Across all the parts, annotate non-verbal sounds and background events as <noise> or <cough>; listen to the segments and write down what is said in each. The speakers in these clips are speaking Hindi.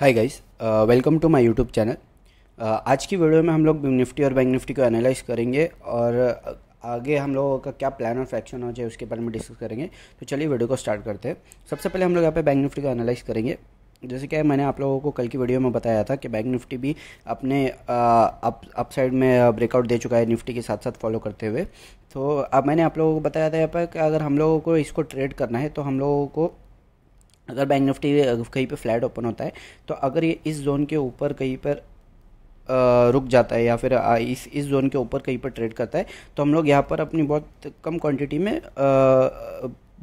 hi guys welcome to my YouTube channel आज की वीडियो में हम लोग निफ्टी और बैंक निफ्टी को एनालाइज करेंगे और uh, आगे हम लोगों का क्या प्लान ऑफ एक्शन हो जाए उसके बारे में डिस्कस करेंगे तो चलिए वीडियो को स्टार्ट करते हैं सबसे पहले हम लोग यहाँ पे बैंक निफ्टी को एनालाइज करेंगे जैसे कि मैंने आप लोगों को कल की वीडियो में बताया था कि बैंक निफ्टी भी अपने अप uh, अपसाइड में ब्रेकआउट uh, दे चुका है निफ्टी के साथ साथ फॉलो करते हुए तो अब मैंने आप लोगों को बताया था यहाँ पर कि अगर हम लोगों को इसको ट्रेड करना है तो हम लोगों को अगर बैंक निफ्टी कहीं पे फ्लैट ओपन होता है तो अगर ये इस जोन के ऊपर कहीं पर रुक जाता है या फिर इस इस जोन के ऊपर कहीं पर ट्रेड करता है तो हम लोग यहाँ पर अपनी बहुत कम क्वांटिटी में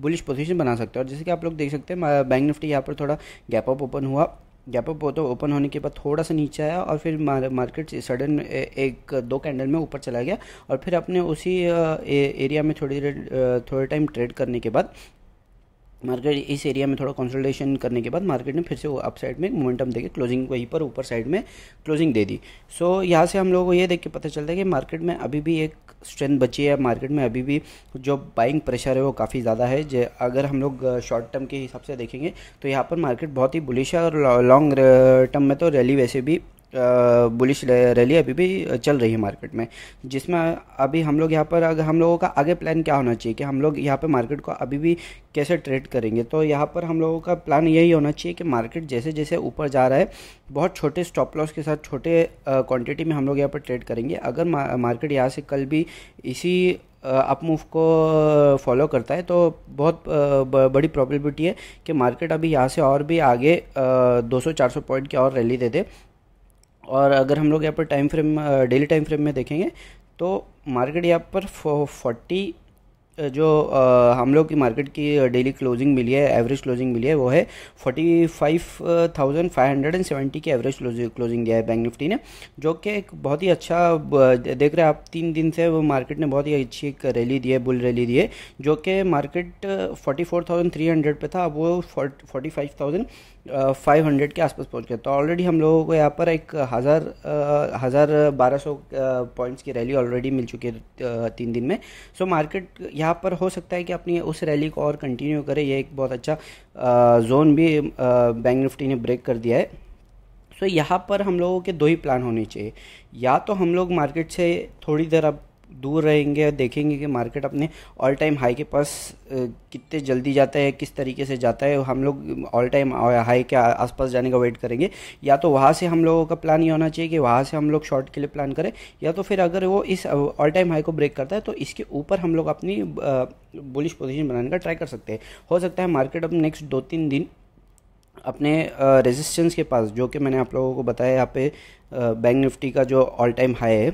बुलिश पोजीशन बना सकते हैं और जैसे कि आप लोग देख सकते हैं बैंक निफ्टी यहाँ पर थोड़ा गैप अप ओपन हुआ गैप अप तो ओपन होने के बाद थोड़ा सा नीचे आया और फिर मार्केट सडन एक दो कैंडल में ऊपर चला गया और फिर अपने उसी एरिया में थोड़ी देर थोड़े टाइम ट्रेड करने के बाद मार्केट इस एरिया में थोड़ा कंसोलिडेशन करने के बाद मार्केट ने फिर से वो अप साइड में मोमेंटम देके क्लोजिंग वहीं पर ऊपर साइड में क्लोजिंग दे दी सो so, यहाँ से हम लोगों को ये देख के पता चलता है कि मार्केट में अभी भी एक स्ट्रेंथ बची है मार्केट में अभी भी जो बाइंग प्रेशर है वो काफ़ी ज़्यादा है जे अगर हम लोग शॉर्ट टर्म के हिसाब से देखेंगे तो यहाँ पर मार्केट बहुत ही बुलिश है और लॉन्ग टर्म में तो रैली वैसे भी बुलिश रैली अभी भी चल रही है मार्केट में जिसमें अभी हम लोग यहाँ पर अगर हम लोगों का आगे प्लान क्या होना चाहिए कि हम लोग यहाँ पर मार्केट को अभी भी कैसे ट्रेड करेंगे तो यहाँ पर हम लोगों का प्लान यही होना चाहिए कि मार्केट जैसे जैसे ऊपर जा रहा है बहुत छोटे स्टॉप लॉस के साथ छोटे क्वांटिटी में हम लोग यहाँ पर ट्रेड करेंगे अगर मार्केट यहाँ से कल भी इसी अप मूव को फॉलो करता है तो बहुत बड़ी प्रॉबिलिटी है कि मार्केट अभी यहाँ से और भी आगे 200-400 पॉइंट की और रैली दे दे और अगर हम लोग यहाँ पर time frame daily time frame में देखेंगे तो मार्केट यहाँ पर फोर्टी जो आ, हम लोग की मार्केट की डेली क्लोजिंग मिली है एवरेज क्लोजिंग मिली है वो है forty five thousand five hundred and seventy की एवरेज क्लोजिंग दिया है बैंक निफ्टी ने जो कि एक बहुत ही अच्छा देख रहे हैं आप तीन दिन से वो मार्केट ने बहुत ही अच्छी एक रैली दी है बुल रैली दी है जो कि market forty four thousand three hundred पर था अब वो forty five thousand five hundred के आसपास पहुंच गया तो ऑलरेडी हम लोगों को यहाँ पर एक हज़ार हज़ार बारह सौ पॉइंट्स की रैली ऑलरेडी मिल चुकी है तीन दिन में सो मार्केट यहाँ पर हो सकता है कि अपनी उस रैली को और कंटिन्यू करे ये एक बहुत अच्छा जोन भी बैंक निफ्टी ने ब्रेक कर दिया है सो यहाँ पर हम लोगों के दो ही प्लान होने चाहिए या तो हम लोग मार्केट से थोड़ी देर अब दूर रहेंगे और देखेंगे कि मार्केट अपने ऑल टाइम हाई के पास कितने जल्दी जाता है किस तरीके से जाता है हम लोग ऑल टाइम हाई के आसपास जाने का वेट करेंगे या तो वहाँ से हम लोगों का प्लान ये होना चाहिए कि वहाँ से हम लोग शॉर्ट के लिए प्लान करें या तो फिर अगर वो इस ऑल टाइम हाई को ब्रेक करता है तो इसके ऊपर हम लोग अपनी बुलिश पोजिशन बनाने का ट्राई कर सकते हैं हो सकता है मार्केट अब नेक्स्ट दो तीन दिन अपने रेजिस्टेंस के पास जो कि मैंने आप लोगों को बताया यहाँ पे बैंक निफ्टी का जो ऑल टाइम हाई है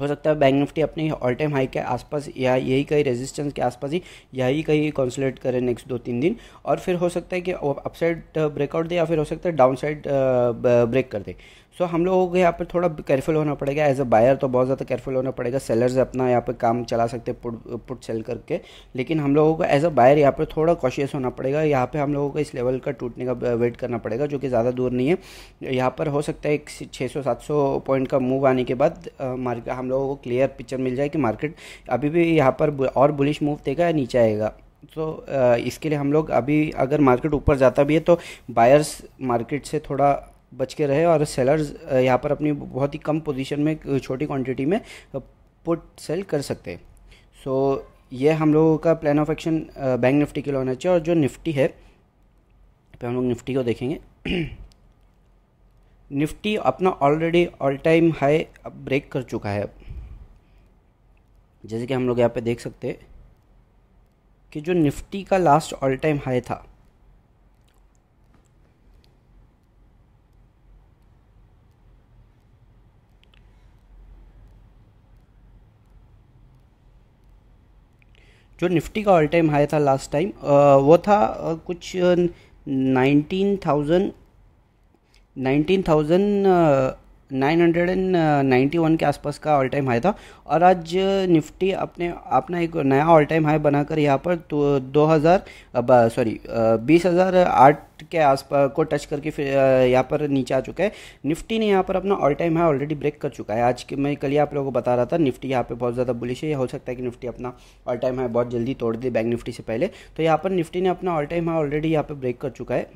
हो सकता है बैंक निफ्टी अपने ऑल टाइम हाई के आसपास या यही कहीं रेजिस्टेंस के आसपास ही यही कहीं कॉन्सुलेट करें नेक्स्ट दो तीन दिन और फिर हो सकता है कि अपसाइड ब्रेकआउट दे या फिर हो सकता है डाउन साइड ब्रेक कर दे सो so, हम लोगों को यहाँ पर थोड़ा केयरफुल होना पड़ेगा एज अ बायर तो बहुत ज़्यादा केयरफुल होना पड़ेगा सेलर्स अपना यहाँ पर काम चला सकते हैं पुट पुट सेल करके लेकिन हम लोगों को एज अ बायर यहाँ पर थोड़ा कॉशियस होना पड़ेगा यहाँ पे हम लोगों को इस लेवल का टूटने का वेट करना पड़ेगा जो कि ज़्यादा दूर नहीं है यहाँ पर हो सकता है एक छः सौ सात सौ पॉइंट का मूव आने के बाद मार्केट हम लोगों को क्लियर पिक्चर मिल जाए कि मार्केट अभी भी यहाँ पर और बुलिश मूव देगा या नीचे आएगा तो इसके लिए हम लोग अभी अगर मार्केट ऊपर जाता भी है तो बायर्स मार्केट से थोड़ा बच के रहे और सेलर्स यहाँ पर अपनी बहुत ही कम पोजीशन में छोटी क्वांटिटी में पुट सेल कर सकते हैं सो so, ये हम लोगों का plan of action bank Nifty के लिए होना चाहिए और जो निफ्टी है पे हम लोग निफ्टी को देखेंगे निफ्टी <clears throat> अपना ऑलरेडी ऑल टाइम हाई अब ब्रेक कर चुका है जैसे कि हम लोग यहाँ पे देख सकते हैं कि जो निफ्टी का लास्ट ऑल टाइम हाई था जो निफ्टी का ऑल टाइम हाई था लास्ट टाइम वो था कुछ नाइनटीन थाउजेंड नाइनटीन थाउजेंड 991 के आसपास का ऑल टाइम हाई था और आज निफ्टी अपने अपना एक नया ऑल टाइम हाई बनाकर यहाँ पर तो दो हज़ार सॉरी बीस हज़ार आठ के आसपास को टच करके फिर यहाँ पर नीचे आ चुका है निफ्टी ने यहाँ पर अपना all time high already break कर चुका है आज के मैं कल ही आप लोगों को बता रहा था निफ्टी यहाँ पर बहुत ज़्यादा बुलिश है हो सकता है कि निफ्टी अपना ऑल टाइम हाई बहुत जल्दी तोड़ दे बैंक निफ्टी से पहले तो यहाँ पर निफ्टी ने अपना ऑल टाइम हाई ऑलरेडी यहाँ पर ब्रेक कर चुका है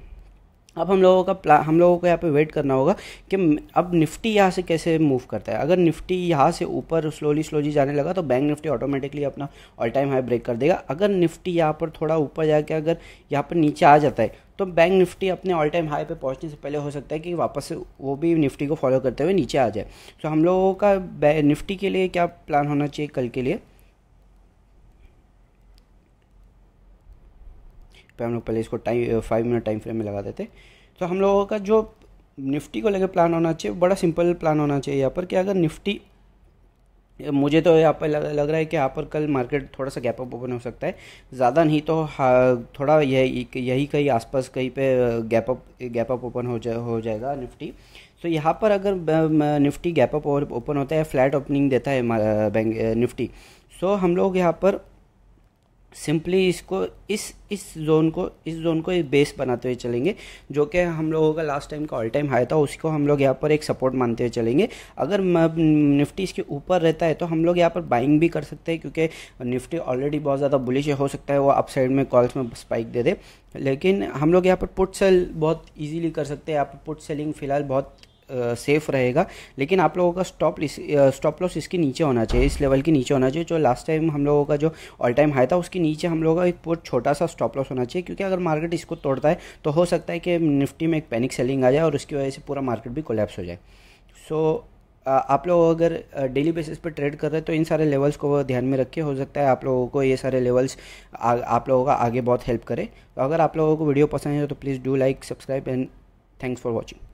अब हम लोगों का प्ला हम लोगों को यहाँ पे वेट करना होगा कि अब निफ्टी यहाँ से कैसे मूव करता है अगर निफ्टी यहाँ से ऊपर स्लोली स्लोली जाने लगा तो बैंक निफ्टी ऑटोमेटिकली अपना ऑल टाइम हाई ब्रेक कर देगा अगर निफ्टी यहाँ पर थोड़ा ऊपर जाके अगर यहाँ पर नीचे आ जाता है तो बैंक निफ्टी अपने ऑल टाइम हाई पे पहुंचने से पहले हो सकता है कि वापस वो भी निफ्टी को फॉलो करते हुए नीचे आ जाए तो हम लोगों का निफ्टी के लिए क्या प्लान होना चाहिए कल के लिए पे हम लोग पहले इसको time five minute time frame में लगा देते तो हम लोगों का जो निफ्टी को लेकर प्लान होना चाहिए बड़ा सिंपल प्लान होना चाहिए यहाँ पर कि अगर निफ्टी मुझे तो यहाँ पर लग, लग रहा है कि यहाँ पर कल मार्केट थोड़ा सा गैप अप ओपन हो सकता है ज़्यादा नहीं तो थोड़ा यही यही कहीं आसपास कहीं पे gap up gap up open हो जा हो जाएगा निफ्टी तो यहाँ पर अगर निफ्टी गैप अप ओपन होता है फ्लैट ओपनिंग देता है बैंक निफ्टी सो तो हम लोग यहाँ पर सिंपली इसको इस इस जोन को इस जोन को एक बेस बनाते हुए चलेंगे जो कि हम लोगों का लास्ट टाइम का ऑल टाइम हाई था उसको हम लोग यहाँ पर एक सपोर्ट मानते हुए चलेंगे अगर निफ्टी इसके ऊपर रहता है तो हम लोग यहाँ पर बाइंग भी कर सकते हैं क्योंकि निफ्टी ऑलरेडी बहुत ज़्यादा बुलिश हो सकता है वो अप साइड में कॉल्स में स्पाइक दे दे लेकिन हम लोग यहाँ पर पुट सेल बहुत ईजीली कर सकते हैं यहाँ पर पुट सेलिंग फ़िलहाल बहुत सेफ रहेगा लेकिन आप लोगों का स्टॉप स्टॉप लॉस इसके नीचे होना चाहिए इस लेवल के नीचे होना चाहिए जो लास्ट टाइम हम लोगों का जो ऑल टाइम हाई था उसके नीचे हम लोगों का एक बहुत छोटा सा स्टॉप लॉस होना चाहिए क्योंकि अगर मार्केट इसको तोड़ता है तो हो सकता है कि निफ्टी में एक पैनिक सेलिंग आ जाए और उसकी वजह से पूरा मार्केट भी कोलेप्स हो जाए सो आप लोग अगर डेली बेसिस पर ट्रेड कर रहे हैं तो इन सारे लेवल्स को ध्यान में रखिए हो सकता है आप लोगों को ये सारे लेवल्स आप लोगों का आगे बहुत हेल्प करे तो अगर आप लोगों को वीडियो पसंद है तो please do like subscribe and thanks for watching